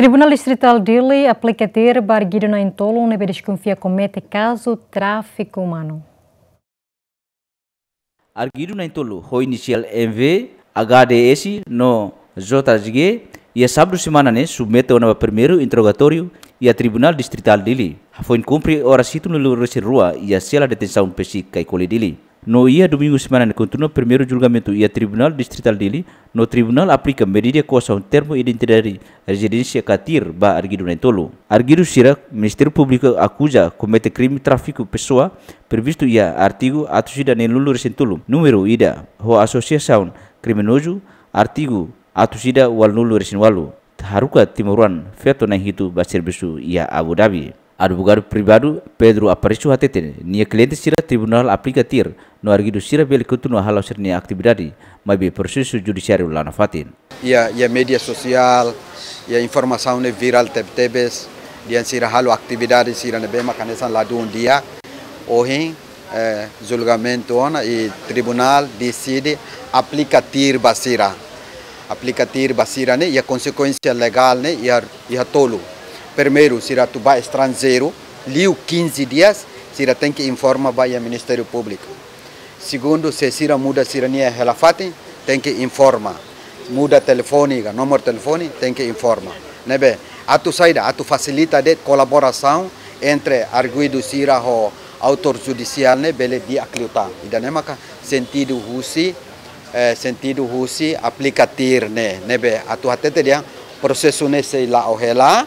Tribunal Distrital Dili aplica ter erguida na Entolo, onde desconfia comete caso tráfico humano. arguido na Entolo, o inicial MV, HDS, no JG, e a sábado semana né, submete ao primeiro interrogatório e a Tribunal Distrital Dili. Foi cumpre o recito no Lula Rua e a cela detenção psica e colidili. no ia domingo semana na continua primeiro julgamento ia Tribunal Distrital Dili, no Tribunal aplica medida kuasa un termo identidade residência katir ba arguido Nentolo. Arguido Sira, Ministério Público akuja comete crime trafiku pessoa previsto ia artigo atusida Nenlulu Resentolo, número ida ho associação criminoso artigo nulu walnulu walu. Haruka Timuruan, hitu basir besu ia Abu Dhabi. Advogado privado Pedro Aparicio Hatete, nia cliente sira tribunal aplicatir no argido sirabel kutu no halau serni aktividade mabe processo judiciário lá na fatin. Ia ia mídia social, ia informação ne viral tebtebes, dia sira halau aktividade sira ne bema kanesan ladu um dia, ohin eh, julgamento ona e tribunal decide aplicatir basira. Aplicatir basira ne ia consequência legal ne ia ia tolo. Primeiro sira tuba estrangeiro, liu 15 dias, sira tem que informar vai ao Ministério Público. Segundo, se Cira muda Cirania Relafati, tem que informar. Muda telefônica, número de telefone, tem que informar. Né bem? tu saída, tu facilita de colaboração entre arguido Cira e autor judicial, né? Bele dia cliuta. E da nemaca, sentido rusi, eh, sentido rusi aplicatir, né? Né bem? tu até teria processo nesse lá o rela,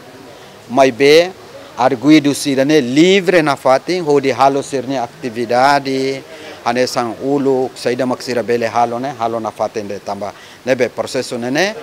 mas bem, arguido Cira, né? Livre na fatin, ou de halocir, né? Atividade, hanesan san ulu saida maksira bele halone halona fatende tamba nebe proseso nene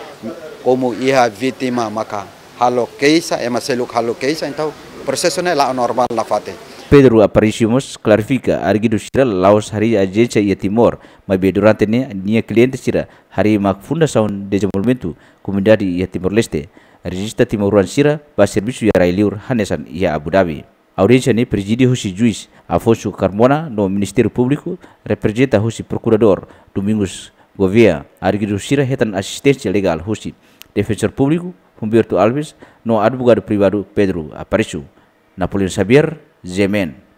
como iha vitima maka halo keisa ema seluk halo keisa entau proseso ne la normal la fate Pedro Apariciumus clarifica argido sira laos hari agência ia timor mabe durante ne nia cliente sira hari mak fundação de jemolmentu comunidade ia timor leste registra timoruan sira ba serviço ia railiur hanesan ia Abu Dhabi A audiência né, preside o juiz Afonso Carmona no Ministério Público, representa o procurador Domingos Gouveia, arguido-sira retan assistência legal o defensor público Humberto Alves, no advogado privado Pedro Aparecio, Napoleão Xavier, Zemen.